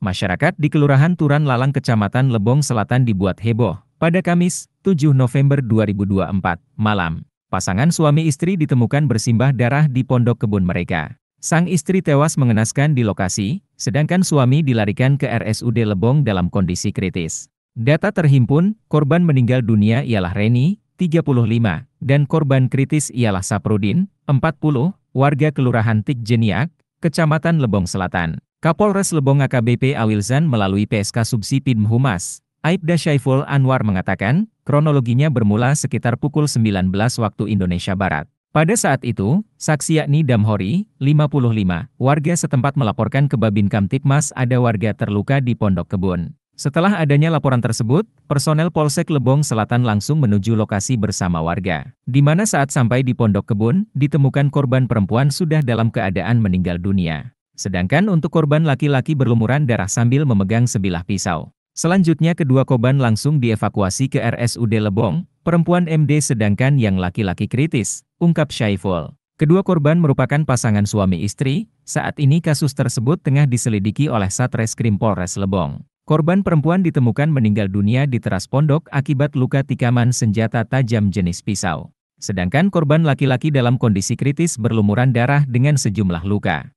Masyarakat di Kelurahan Turan Lalang Kecamatan Lebong Selatan dibuat heboh. Pada Kamis, 7 November 2024, malam, pasangan suami istri ditemukan bersimbah darah di pondok kebun mereka. Sang istri tewas mengenaskan di lokasi, sedangkan suami dilarikan ke RSUD Lebong dalam kondisi kritis. Data terhimpun, korban meninggal dunia ialah Reni, 35, dan korban kritis ialah Saprudin, 40, warga Kelurahan Jeniak, Kecamatan Lebong Selatan. Kapolres Lebong AKBP Awilzan melalui PSK Subsidi Humas, Aibda Syaiful Anwar mengatakan, kronologinya bermula sekitar pukul 19 waktu Indonesia Barat. Pada saat itu, saksi yakni Damhori, 55, warga setempat melaporkan ke Babin Kamtipmas ada warga terluka di Pondok Kebun. Setelah adanya laporan tersebut, personel Polsek Lebong Selatan langsung menuju lokasi bersama warga. Di mana saat sampai di Pondok Kebun, ditemukan korban perempuan sudah dalam keadaan meninggal dunia. Sedangkan untuk korban laki-laki berlumuran darah sambil memegang sebilah pisau. Selanjutnya kedua korban langsung dievakuasi ke RSUD Lebong, perempuan MD sedangkan yang laki-laki kritis, ungkap Syaiful. Kedua korban merupakan pasangan suami istri, saat ini kasus tersebut tengah diselidiki oleh Satreskrim Polres Lebong. Korban perempuan ditemukan meninggal dunia di teras pondok akibat luka tikaman senjata tajam jenis pisau. Sedangkan korban laki-laki dalam kondisi kritis berlumuran darah dengan sejumlah luka.